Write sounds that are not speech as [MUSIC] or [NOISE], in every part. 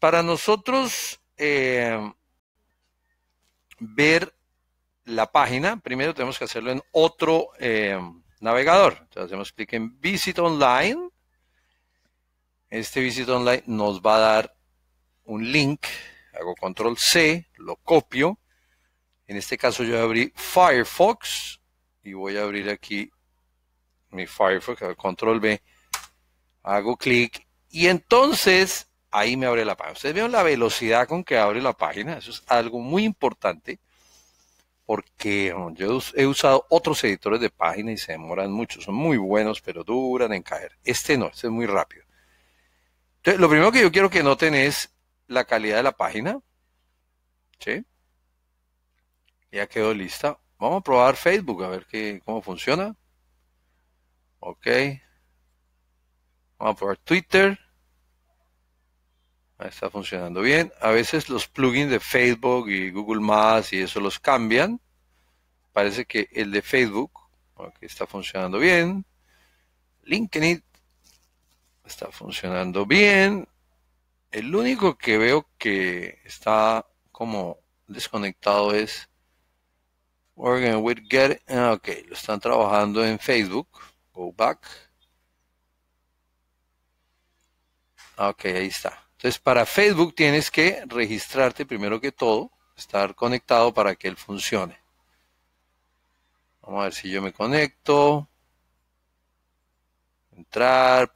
Para nosotros eh, ver la página, primero tenemos que hacerlo en otro eh, navegador. Entonces hacemos clic en Visit Online. Este Visit Online nos va a dar un link. Hago control C, lo copio. En este caso yo abrí Firefox y voy a abrir aquí mi Firefox, control B, hago clic y entonces ahí me abre la página. Ustedes vieron la velocidad con que abre la página, eso es algo muy importante porque oh, yo he usado otros editores de página y se demoran mucho, son muy buenos pero duran en caer. Este no, este es muy rápido. Entonces, lo primero que yo quiero que noten es la calidad de la página. ¿Sí? Ya quedó lista. Vamos a probar Facebook a ver qué, cómo funciona. Ok. Vamos a probar Twitter. Está funcionando bien. A veces los plugins de Facebook y Google Maps y eso los cambian. Parece que el de Facebook está funcionando bien. LinkedIn está funcionando bien. El único que veo que está como desconectado es Organ with Get. Ah, ok, lo están trabajando en Facebook. Go back. Ah, ok, ahí está. Entonces, para Facebook tienes que registrarte primero que todo, estar conectado para que él funcione. Vamos a ver si yo me conecto. Entrar,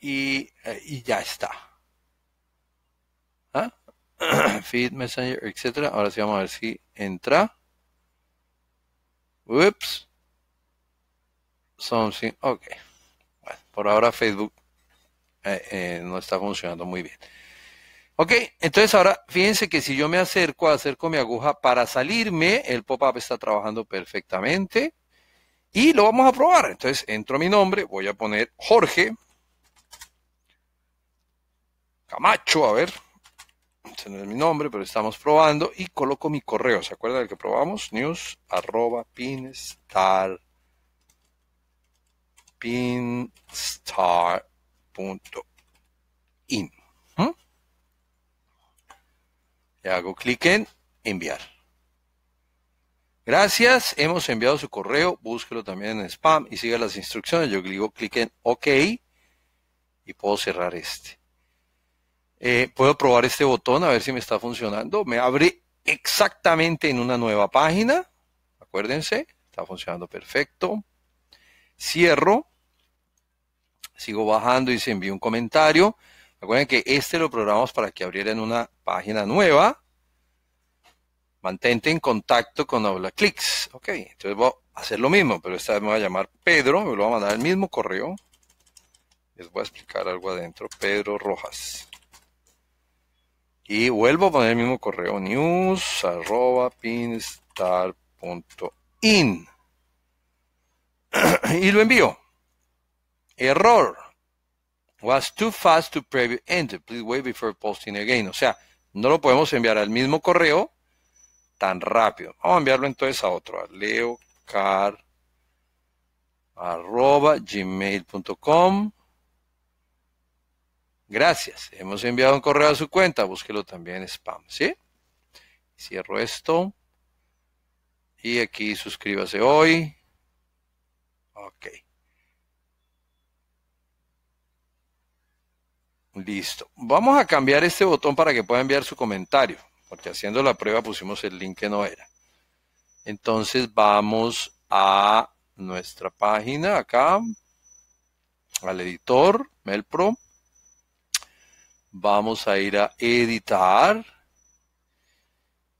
y, ya está. ¿Ah? [CLEARS THROAT] Feed Messenger, etc. Ahora sí vamos a ver si entra. Ups. Something. Ok. Bueno, por ahora Facebook eh, eh, no está funcionando muy bien. Ok, entonces ahora fíjense que si yo me acerco, acerco mi aguja para salirme, el pop-up está trabajando perfectamente y lo vamos a probar. Entonces entro mi nombre, voy a poner Jorge Camacho, a ver, este no es mi nombre, pero estamos probando y coloco mi correo. ¿Se acuerdan del que probamos? News arroba pinstar punto .in. Le ¿Mm? hago clic en enviar. Gracias, hemos enviado su correo, búsquelo también en spam y siga las instrucciones. Yo digo clic en OK y puedo cerrar este. Eh, puedo probar este botón a ver si me está funcionando. Me abre exactamente en una nueva página. Acuérdense, está funcionando perfecto. Cierro sigo bajando y se envía un comentario. Recuerden que este lo programamos para que abriera en una página nueva. Mantente en contacto con AulaClicks. Ok, entonces voy a hacer lo mismo, pero esta vez me va a llamar Pedro, me lo voy a mandar el mismo correo. Les voy a explicar algo adentro. Pedro Rojas. Y vuelvo a poner el mismo correo, news arroba [CLEARS THROAT] y lo envío. Error. Was too fast to preview enter. Please wait before posting again. O sea, no lo podemos enviar al mismo correo tan rápido. Vamos a enviarlo entonces a otro. A car Gracias. Hemos enviado un correo a su cuenta. Búsquelo también spam. ¿Sí? Cierro esto. Y aquí suscríbase hoy. Ok. Listo. Vamos a cambiar este botón para que pueda enviar su comentario, porque haciendo la prueba pusimos el link que no era. Entonces vamos a nuestra página acá, al editor, Melpro. Vamos a ir a editar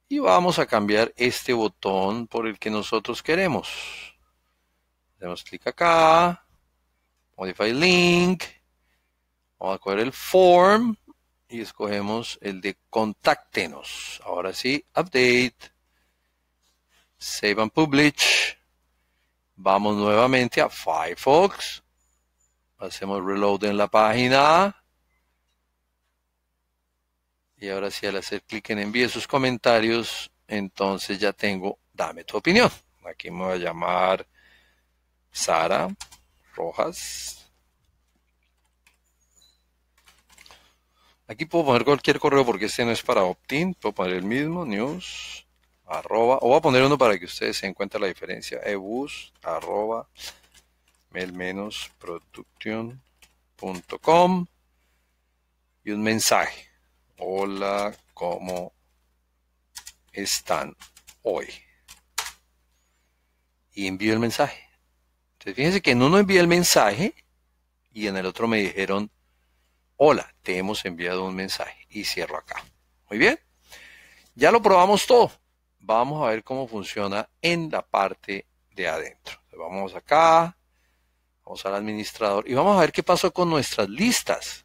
y vamos a cambiar este botón por el que nosotros queremos. Damos clic acá, modify link Vamos a coger el form y escogemos el de contáctenos. Ahora sí, update. Save and publish. Vamos nuevamente a Firefox. Hacemos reload en la página. Y ahora sí, al hacer clic en envíe sus comentarios, entonces ya tengo, dame tu opinión. Aquí me va a llamar Sara Rojas. Aquí puedo poner cualquier correo porque este no es para opt-in. Puedo poner el mismo, news, arroba, o voy a poner uno para que ustedes se den la diferencia. ebus, arroba, mail-production.com y un mensaje. Hola, ¿cómo están hoy? Y envío el mensaje. Entonces, fíjense que en uno envié el mensaje y en el otro me dijeron hola, te hemos enviado un mensaje y cierro acá. Muy bien. Ya lo probamos todo. Vamos a ver cómo funciona en la parte de adentro. Vamos acá, vamos al administrador y vamos a ver qué pasó con nuestras listas.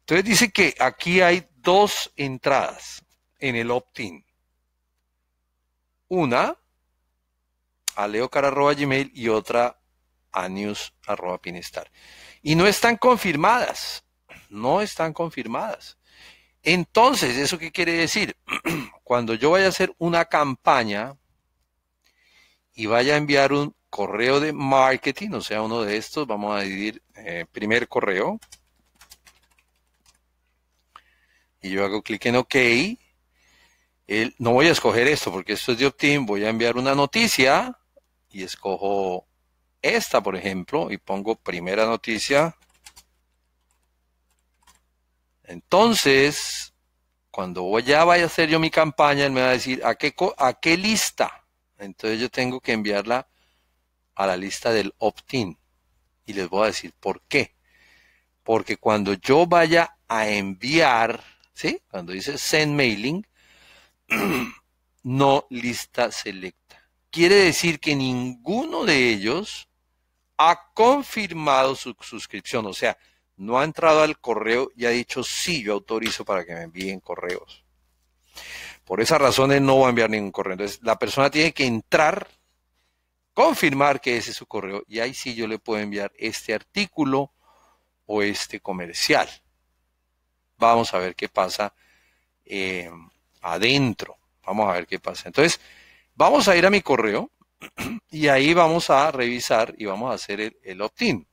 Entonces dice que aquí hay dos entradas en el opt-in. Una a gmail y otra a news.pinestar y no están confirmadas, no están confirmadas. Entonces, ¿eso qué quiere decir? [CLEARS THROAT] Cuando yo vaya a hacer una campaña y vaya a enviar un correo de marketing, o sea, uno de estos, vamos a dividir eh, primer correo. Y yo hago clic en OK. no voy a escoger esto porque esto es de optim. Voy a enviar una noticia y escojo esta, por ejemplo, y pongo primera noticia. Entonces, cuando ya vaya a hacer yo mi campaña, él me va a decir, ¿a qué, a qué lista? Entonces yo tengo que enviarla a la lista del opt-in. Y les voy a decir por qué. Porque cuando yo vaya a enviar, ¿sí? Cuando dice send mailing, [CLEARS THROAT] no lista selecta. Quiere decir que ninguno de ellos ha confirmado su suscripción, o sea, no ha entrado al correo y ha dicho, sí, yo autorizo para que me envíen correos. Por esas razones no va a enviar ningún correo. Entonces, la persona tiene que entrar, confirmar que ese es su correo y ahí sí yo le puedo enviar este artículo o este comercial. Vamos a ver qué pasa eh, adentro. Vamos a ver qué pasa. Entonces, vamos a ir a mi correo. [CLEARS THROAT] y ahí vamos a revisar y vamos a hacer el, opt-in.